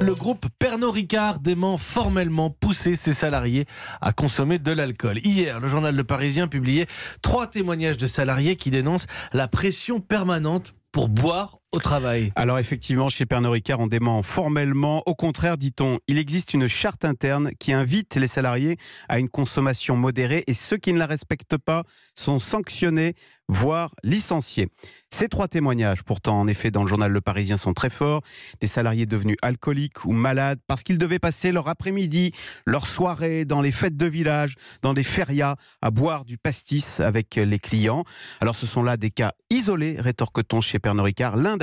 Le groupe Pernod Ricard dément formellement pousser ses salariés à consommer de l'alcool. Hier, le journal Le Parisien publiait trois témoignages de salariés qui dénoncent la pression permanente pour boire au travail Alors effectivement, chez Pernod Ricard, on dément formellement. Au contraire, dit-on, il existe une charte interne qui invite les salariés à une consommation modérée et ceux qui ne la respectent pas sont sanctionnés, voire licenciés. Ces trois témoignages, pourtant, en effet, dans le journal Le Parisien, sont très forts. Des salariés devenus alcooliques ou malades parce qu'ils devaient passer leur après-midi, leur soirée, dans les fêtes de village, dans les férias, à boire du pastis avec les clients. Alors ce sont là des cas isolés, rétorque-t-on chez Pernod Ricard. L'un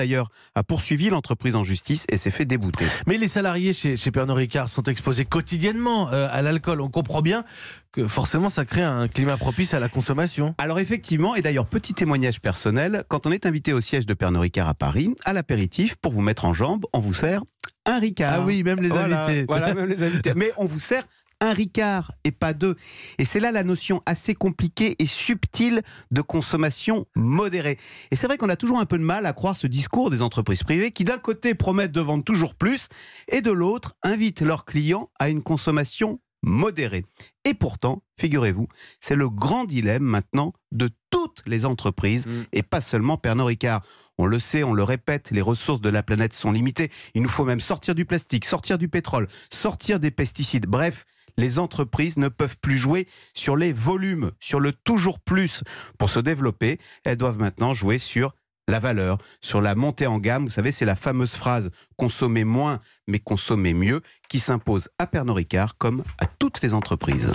a poursuivi l'entreprise en justice et s'est fait débouter. Mais les salariés chez, chez Pernod Ricard sont exposés quotidiennement euh, à l'alcool. On comprend bien que forcément ça crée un climat propice à la consommation. Alors effectivement, et d'ailleurs petit témoignage personnel, quand on est invité au siège de Pernod Ricard à Paris, à l'apéritif, pour vous mettre en jambe, on vous sert un Ricard. Ah oui, même les invités. Voilà, même les invités. Mais on vous sert un Ricard et pas deux. Et c'est là la notion assez compliquée et subtile de consommation modérée. Et c'est vrai qu'on a toujours un peu de mal à croire ce discours des entreprises privées qui d'un côté promettent de vendre toujours plus et de l'autre invitent leurs clients à une consommation modérée. Et pourtant, figurez-vous, c'est le grand dilemme maintenant de toutes les entreprises mm. et pas seulement Pernod Ricard. On le sait, on le répète, les ressources de la planète sont limitées. Il nous faut même sortir du plastique, sortir du pétrole, sortir des pesticides. Bref, les entreprises ne peuvent plus jouer sur les volumes, sur le toujours plus. Pour se développer, elles doivent maintenant jouer sur la valeur, sur la montée en gamme. Vous savez, c'est la fameuse phrase consommer moins mais consommer mieux qui s'impose à Pernod Ricard comme à toutes les entreprises.